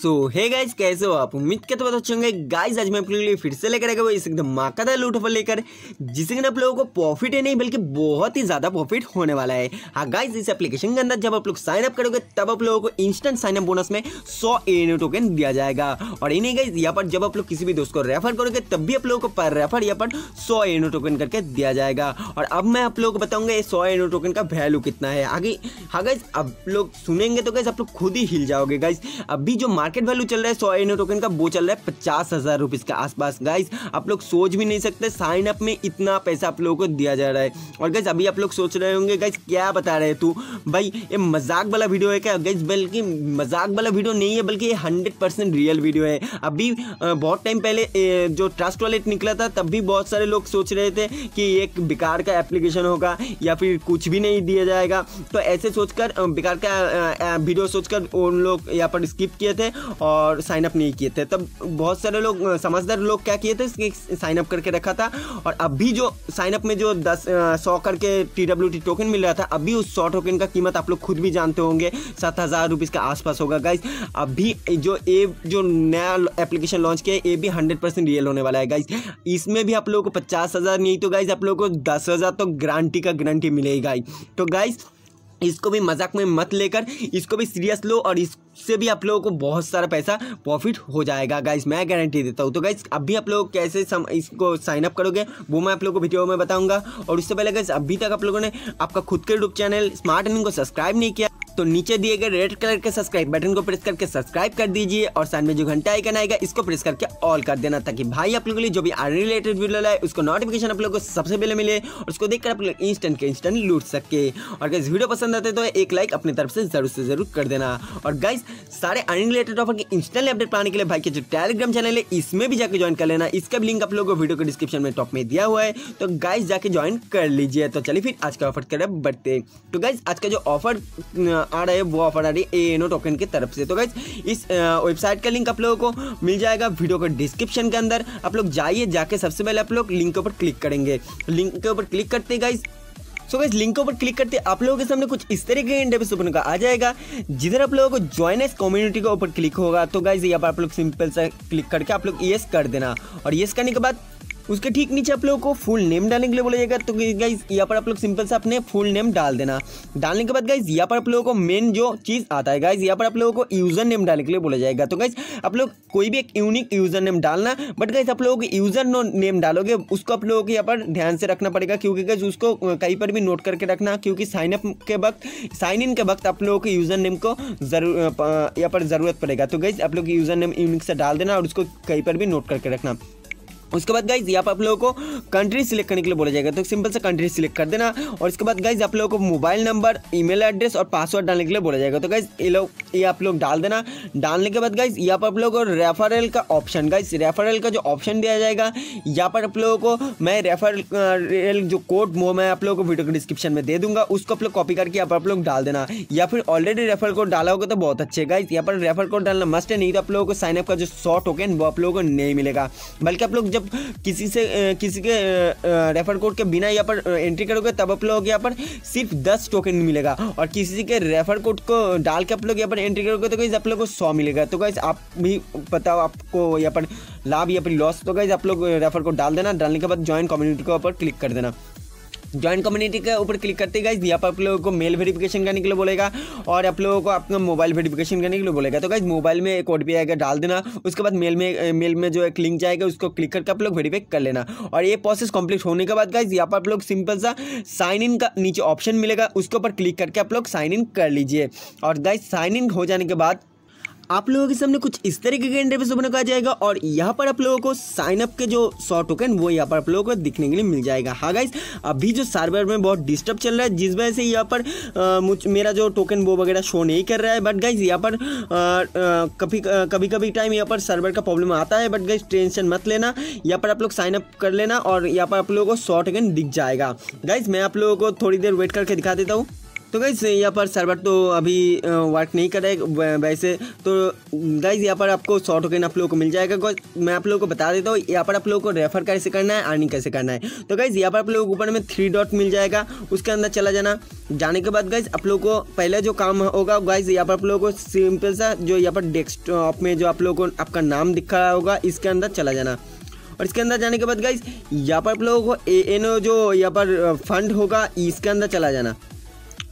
सो hey guys कैसे हो आप उम्मीद के तो बहुत अच्छे होंगे गाइज आज मैं अपने लिए फिर से लेकर आएगा वो इस एकदम माका था लूट ऑफर लेकर जिसके अंदर आप लोगों को प्रॉफिट है नहीं बल्कि बहुत ही ज़्यादा प्रॉफिट होने वाला है हाँ गाइज इस एप्लीकेशन के अंदर जब आप लोग साइन अप करोगे तब आप लोगों को इंस्टेंट साइन अप बोनस में सौ ए टोकन दिया जाएगा और इन्हें गाइज यहाँ पर जब आप लोग किसी भी दोस्त को रेफर करोगे तब भी आप लोगों को पर रेफर यहाँ पर सौ ए टोकन करके दिया जाएगा और अब मैं आप लोगों को बताऊंगा ये सौ ए टोकन का वैल्यू कितना है आगे हाँ गाइज आप लोग सुनेंगे तो गाइज आप लोग खुद ही हिल जाओगे गाइज अभी जो मार्केट वैल्यू चल रहा है सौ एन टोकन का वो चल रहा है पचास हज़ार रुपीज़ के आसपास गाइज आप लोग सोच भी नहीं सकते साइन अप में इतना पैसा आप लोगों को दिया जा रहा है और गाइज अभी आप लोग सोच रहे होंगे गाइज क्या बता रहे तू भाई ये मजाक वाला वीडियो है क्या गाइज बल्कि मजाक वाला वीडियो नहीं है बल्कि ये हंड्रेड परसेंट रियल वीडियो है अभी बहुत टाइम पहले जो ट्रस्ट वॉलेट निकला था तब भी बहुत सारे लोग सोच रहे थे कि एक बेकार का एप्लीकेशन होगा या फिर कुछ भी नहीं दिया जाएगा तो ऐसे सोचकर बेकार का वीडियो सोचकर उन लोग यहाँ पर स्किप किए थे और साइन अप नहीं किए थे तब बहुत सारे लोग समझदार लोग क्या किए थे साइन अप करके रखा था और अभी जो साइनअप में जो दस सौ करके टी डब्ल्यू टी टोकन मिल रहा था अभी उस सौ टोकन का कीमत आप लोग खुद भी जानते होंगे सात हज़ार रुपीज़ के आसपास होगा गाइज अभी जो ए जो नया एप्लीकेशन लॉन्च किया है ये भी हंड्रेड परसेंट रियल होने वाला है गाइज इसमें भी आप लोगों को पचास हज़ार नहीं तो गाइज आप लोगों को दस हज़ार तो गारंटी का गारंटी मिलेगी गाइज तो गाइज इसको भी मजाक में मत लेकर इसको भी सीरियस लो और इस से भी आप लोगों को बहुत सारा पैसा प्रॉफिट हो जाएगा गाइस मैं गारंटी देता हूँ तो गाइस अभी आप लोग कैसे सम, इसको साइन अप करोगे वो मैं आप लोगों को वीडियो में बताऊंगा और उससे पहले गाइस अभी तक आप लोगों ने आपका खुद के यूट्यूब चैनल स्मार्ट इनिंग को सब्सक्राइब नहीं किया तो नीचे दिए गए रेड कलर के सब्सक्राइब बटन को प्रेस करके सब्सक्राइब कर दीजिए और साथ में जो घंटा आइकन आएगा इसको प्रेस करके ऑल कर देना ताकि भाई आप लोगों के लिए जो भी आर रिलेटेड वीडियो लाए उसको नोटिफिकेशन आप लोगों को सबसे पहले मिले और उसको देखकर आप लोग इंस्टेंट के इंस्टेंट लूट सके और अगर वीडियो पसंद आते तो एक लाइक अपनी तरफ से जरूर से जरूर कर देना और गाइज सारे अर्निंग रिलेटेड ऑफर के इंस्टेंट अपडेट पाने के लिए भाई के जो टेलीग्राम चैनल है इसमें भी जाकर ज्वाइन कर लेना इसका भी लिंक आप लोगों को वीडियो के डिस्क्रिप्शन में टॉप में दिया हुआ है तो गाइज जाके ज्वाइन कर लीजिए तो चलिए फिर आज का ऑफर करें बढ़ते तो गाइज आज का जो ऑफर आ रहा है वो ऑफर आ रही है ए एन ओ टोकन की तरफ से तो गाइज इस वेबसाइट का लिंक आप लोगों को मिल जाएगा वीडियो के डिस्क्रिप्शन के अंदर आप लोग जाइए जाके सबसे पहले आप लोग लिंक के ऊपर क्लिक करेंगे लिंक के ऊपर क्लिक करते गाइज सो गाइस लिंक के ऊपर क्लिक करते आप लोगों के सामने कुछ इस तरीके के इंटरव्यूस ओपन का आ जाएगा जिधर आप लोगों को ज्वाइन एस कम्युनिटी के ऊपर क्लिक होगा तो गाइस यहाँ पर आप लोग सिंपल सा क्लिक करके आप लोग येस कर देना और येस करने के बाद उसके ठीक नीचे आप लोगों को फुल तो नेम डालने के लिए बोला जाएगा तो गाइज यहाँ पर आप लोग सिंपल से अपने फुल नेम डाल देना डालने के बाद गाइज यहाँ पर आप लोगों को मेन जो चीज़ आता है गाइज यहाँ पर आप लोगों को यूज़र नेम डालने के लिए बोला जाएगा तो गाइज आप लोग कोई भी एक यूनिक यूज़र नेम डालना बट गाइज आप लोगों को यूज़र नेम डालोगे उसको आप लोगों को यहाँ पर ध्यान से रखना पड़ेगा क्योंकि गाइज उसको कहीं पर भी नोट करके रखना क्योंकि साइन अप के वक्त साइन इन के वक्त आप लोगों के यूज़र नेम को जरूर यहाँ पर ज़रूरत पड़ेगा तो गाइज आप लोग यूज़र नेम यूनिक से डाल देना और उसको कहीं पर भी नोट करके रखना उसके बाद गाइज यहाँ पर आप लोगों को कंट्री सिलेक्ट करने के लिए बोला जाएगा तो सिंपल से कंट्री सिलेक्ट कर देना और इसके बाद गाइज आप लोगों को मोबाइल नंबर ईमेल एड्रेस और पासवर्ड डालने के लिए बोला जाएगा तो गाइज ये लोग ये आप लोग डाल देना डालने के बाद गाइज यहाँ पर आप लोगों को रेफरल का ऑप्शन गाइज रेफरल का जो ऑप्शन दिया जाएगा यहाँ पर आप लोगों को मैं रेफरल जो कोड वो मैं आप लोगों को वीडियो को डिस्क्रिप्शन में दे दूंगा उसको आप लोग कॉपी करके यहाँ पर आप लोग डाल देना या फिर ऑलरेडी रेफर कोड डाला होगा तो बहुत अच्छे गाइज यहाँ पर रेफर कोड डालना मस्ट है नहीं तो आप लोगों को साइनअप का जो शॉर्ट टोकन वो आप लोगों को नहीं मिलेगा बल्कि आप लोग जब मतलब किसी से किसी के रेफर कोड के बिना यहाँ पर एंट्री करोगे तब आप लोग यहाँ पर सिर्फ दस टोकन मिलेगा और किसी के रेफर कोड को डाल के आप लोग यहाँ पर एंट्री करोगे तो कहीं आप लोग को सौ मिलेगा तो कहीं आप भी बताओ आपको यहाँ पर लाभ या फिर लॉस तो कहीं आप लोग रेफर कोड डाल देना डालने के बाद ज्वाइन कम्युनिटी के ऊपर क्लिक कर देना ज्वाइन कम्युनिटी के ऊपर क्लिक करते गाइज यहाँ पर आप लोगों को मेल वेरिफिकेशन करने के लिए बोलेगा और आप लोगों को अपना मोबाइल वेरिफिकेशन करने के लिए बोलेगा तो गाइज मोबाइल में एक ओटीपी आएगा डाल देना उसके बाद मेल में मेल में जो एक लिंक जाएगा उसको क्लिक करके आप लोग वेरीफाई कर लेना और ये प्रोसेस कंप्लीट होने के बाद गाइज यहाँ पर आप लोग सिंपल सा साइन इन का नीचे ऑप्शन मिलेगा उसके ऊपर क्लिक करके आप लोग साइन इन कर लीजिए और गाइज साइन इन हो जाने के बाद आप लोगों के सामने कुछ इस तरीके के इंटरव्यू सुबह आ जाएगा और यहाँ पर आप लोगों को साइन अप के जो सौ टोकन वो यहाँ पर आप लोगों को दिखने के लिए मिल जाएगा हाँ गाइज अभी जो सर्वर में बहुत डिस्टर्ब चल रहा है जिस वजह से यहाँ पर मुझ मेरा जो टोकन वो वगैरह शो नहीं कर रहा है बट गाइज यहाँ पर कभी कभी कभी टाइम यहाँ पर सर्वर का प्रॉब्लम आता है बट गाइज टेंशन मत लेना यहाँ पर आप लोग साइन अप कर लेना और यहाँ पर आप लोगों को सौ टोकन दिख जाएगा गाइज मैं आप लोगों को थोड़ी देर वेट करके दिखा देता हूँ तो गाइज यहाँ पर सर्वर तो अभी वर्क नहीं कर रहा वैसे तो गाइज यहाँ पर आपको सौ टोकन आप लोग को मिल जाएगा मैं आप लोगों को बता देता हूँ यहाँ पर आप लोगों को रेफर कैसे करना है अर्निंग कैसे करना है तो गाइज यहाँ पर आप लोग ऊपर में थ्री डॉट मिल जाएगा उसके अंदर चला जाना जाने के बाद गाइज आप लोग को पहले जो काम होगा गाइज यहाँ पर आप लोगों को सिंपल सा जो यहाँ पर डेस्कटॉप में जो आप लोग को आपका नाम दिखा रहा होगा इसके अंदर चला जाना और इसके अंदर जाने के बाद गाइज यहाँ पर आप लोगों को ए एन ओ जो यहाँ पर फंड होगा इसके अंदर चला जाना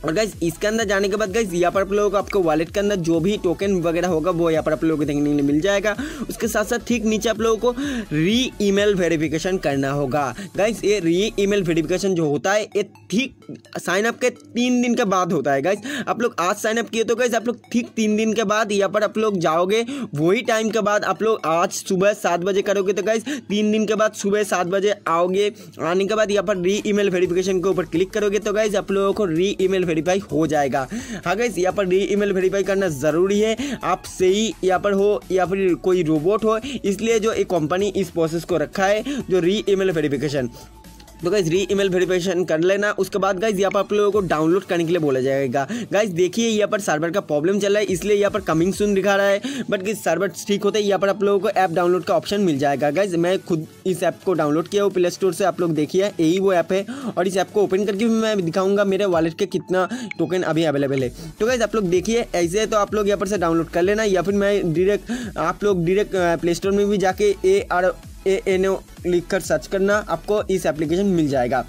और गाइज इसके अंदर जाने के बाद गाइज यहाँ पर आप लोगों को आपको वॉलेट के अंदर जो भी टोकन वगैरह होगा वो यहाँ पर आप लोगों को देखने के लिए मिल जाएगा उसके साथ साथ ठीक नीचे आप लोगों को री ईमेल वेरिफिकेशन करना होगा गाइज ये री ईमेल वेरिफिकेशन जो होता है ये ठीक साइनअप के तीन दिन के बाद होता है गाइज आप लोग आज साइनअप किए तो गाइज आप लोग ठीक तीन दिन के बाद यहाँ पर आप लोग जाओगे वही टाइम के बाद आप लोग आज सुबह सात बजे करोगे तो गाइज तीन दिन के बाद सुबह सात बजे आओगे आने के बाद यहाँ पर री ईमेल वेरिफिकेशन के ऊपर क्लिक करोगे तो गाइज आप लोगों को री ईमेल वेरीफाई हो जाएगा हाँ गैस यहाँ पर री ईमेल वेरीफाई करना ज़रूरी है आप सही यहाँ पर हो या फिर कोई रोबोट हो इसलिए जो एक कंपनी इस प्रोसेस को रखा है जो री ईमेल वेरीफिकेशन तो गाइज री ईमेल वेरिफिकेशन कर लेना उसके बाद गाइज यहाँ पर आप लोगों को डाउनलोड करने के लिए बोला जाएगा गाइज देखिए यहाँ पर सर्वर का प्रॉब्लम चल रहा है इसलिए यहाँ पर कमिंग सुन दिखा रहा है बट गाइज सर्वर ठीक होते यहाँ पर आप लोगों को ऐप डाउनलोड का ऑप्शन मिल जाएगा गाइज मैं खुद इस ऐप को डाउनलोड किया हूँ प्ले स्टोर से आप लोग देखिए यही वो ऐप है और इस ऐप को ओपन करके भी मैं दिखाऊंगा मेरे वॉलेट के कितना टोकन अभी अवेलेबल है तो गाइज आप लोग देखिए ऐसे तो आप लोग यहाँ पर से डाउनलोड कर लेना या फिर मैं डिरेक्ट आप लोग डिरेक्ट प्ले स्टोर में भी जाके ए आर ए एन ओ लिख कर सर्च करना आपको इस एप्लीकेशन मिल जाएगा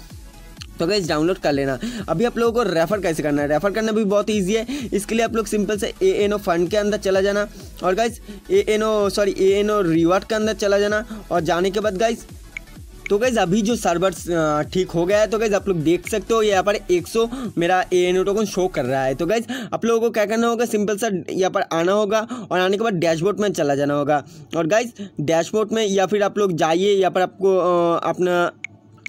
तो गैस डाउनलोड कर लेना अभी आप लोगों को रेफर कैसे करना है रेफर करना भी बहुत ईजी है इसके लिए आप लोग सिंपल से ए एन ओ फंड के अंदर चला जाना और guys A N O sorry A N O reward के अंदर चला जाना और जाने के बाद गाइज़ तो गैज़ अभी जो सर्वर ठीक हो गया है तो गैज़ आप लोग देख सकते हो यहाँ पर 100 मेरा ए एन टोकन शो कर रहा है तो गैज़ आप लोगों को क्या करना होगा सिंपल सा यहाँ पर आना होगा और आने के बाद डैशबोर्ड में चला जाना होगा और गैज़ डैशबोर्ड में या फिर आप लोग जाइए यहाँ पर आपको अपना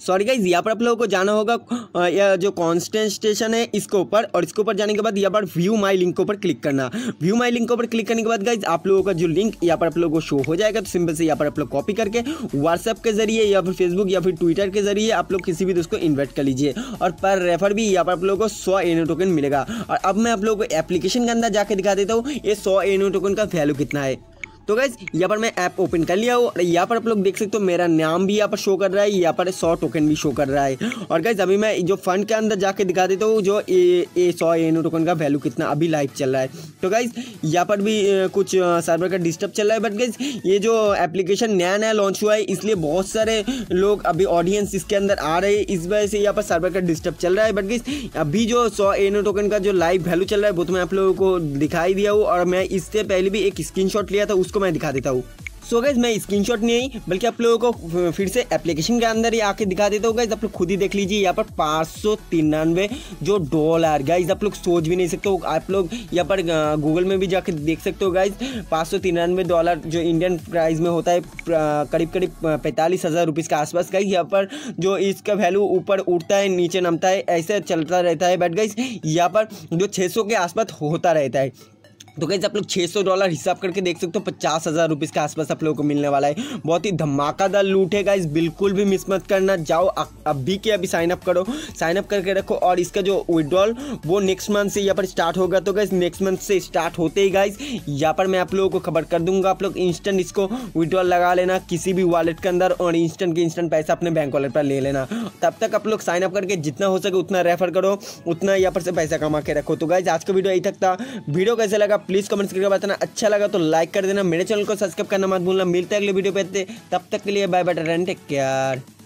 सॉरी गाइज यहाँ पर आप लोगों को जाना होगा या जो कॉन्स्टेंट स्टेशन है इसके ऊपर और इसके ऊपर जाने के बाद यहाँ पर व्यू माई लिंक के ऊपर क्लिक करना व्यू माई लिंक के ऊपर क्लिक करने के बाद गाइज आप लोगों का जो लिंक यहाँ पर आप लोगों को शो हो जाएगा तो सिंपल से यहाँ पर आप लोग कॉपी करके व्हाट्सअप के जरिए या फिर फेसबुक या फिर ट्विटर के जरिए आप लोग किसी भी दोस्त को इन्वाइट कर लीजिए और पर रेफर भी यहाँ पर आप लोगों को सौ एनो टोकन मिलेगा और अब मैं आप लोगों को एप्लीकेशन के अंदर जाकर दिखा देता हूँ ये सौ एनो टोकन का वैल्यू कितना है तो गैस यहाँ पर मैं ऐप ओपन कर लिया हूँ और यहाँ पर आप लोग देख सकते हो मेरा नाम भी यहाँ पर शो कर रहा है यहाँ पर सौ टोकन भी शो कर रहा है और गैस अभी मैं जो फंड के अंदर जाके दिखा देता हूँ जो ए ए सौ एन टोकन का वैल्यू कितना अभी लाइव चल रहा है तो गैस यहाँ पर भी कुछ सर्वर का डिस्टर्ब चल रहा है बट गैस ये जो एप्लीकेशन नया नया लॉन्च हुआ है इसलिए बहुत सारे लोग अभी ऑडियंस इसके अंदर आ रहे हैं इस वजह से यहाँ पर सर्वर का डिस्टर्ब चल रहा है बट गैस अभी जो सौ एनो टोकन का जो लाइव वैल्यू चल रहा है वो तो मैं आप लोगों को दिखाई दिया हूँ और मैं इससे पहले भी एक स्क्रीन लिया था उस उसको मैं दिखा देता हूँ सो गैस मैं स्क्रीनशॉट नहीं आई बल्कि आप लोगों को फिर से एप्लीकेशन के अंदर ही आके दिखा देता हूँ गाइज आप लोग खुद ही देख लीजिए यहाँ पर पाँच सौ तिरानवे जो डॉलर गाइज आप लोग सोच भी नहीं सकते हो आप लोग यहाँ पर गूगल में भी जाके देख सकते हो गाइज पाँच सौ तिरानवे डॉलर जो इंडियन प्राइस में होता है करीब करीब पैंतालीस हज़ार रुपीज़ के आसपास गाइज यहाँ पर जो इसका वैल्यू ऊपर उठता है नीचे नमता है ऐसे चलता रहता है बट गाइज यहाँ पर जो छः सौ के आसपास होता रहता है तो कैसे आप लोग 600 डॉलर हिसाब करके देख सकते हो पचास हज़ार रुपीज़ के आसपास आप लोगों को मिलने वाला है बहुत ही धमाकादार लूट है गाइज बिल्कुल भी मिस मत करना जाओ अभी के अभी साइनअप करो साइनअप करके रखो और इसका जो विड्रॉल वो नेक्स्ट मंथ से यहाँ पर स्टार्ट होगा तो गाइज नेक्स्ट मंथ से स्टार्ट होते ही गाइज यहाँ पर मैं आप लोगों को खबर कर दूंगा आप लोग इंस्टेंट इसको विड्रॉल लगा लेना किसी भी वॉलेट के अंदर और इंस्टेंट के इंस्टेंट पैसा अपने बैंक वॉलेट पर ले लेना तब तक आप लोग साइनअप करके जितना हो सके उतना रेफर करो उतना यहाँ पर से पैसा कमा के रखो तो गाइज आज का वीडियो यही तक था वीडियो कैसे लगा प्लीज़ कमेंट करके बताना अच्छा लगा तो लाइक कर देना मेरे चैनल को सब्सक्राइब करना मत भूलना मिलते हैं अगले वीडियो पे तब तक के लिए बाय बाय टेक केयर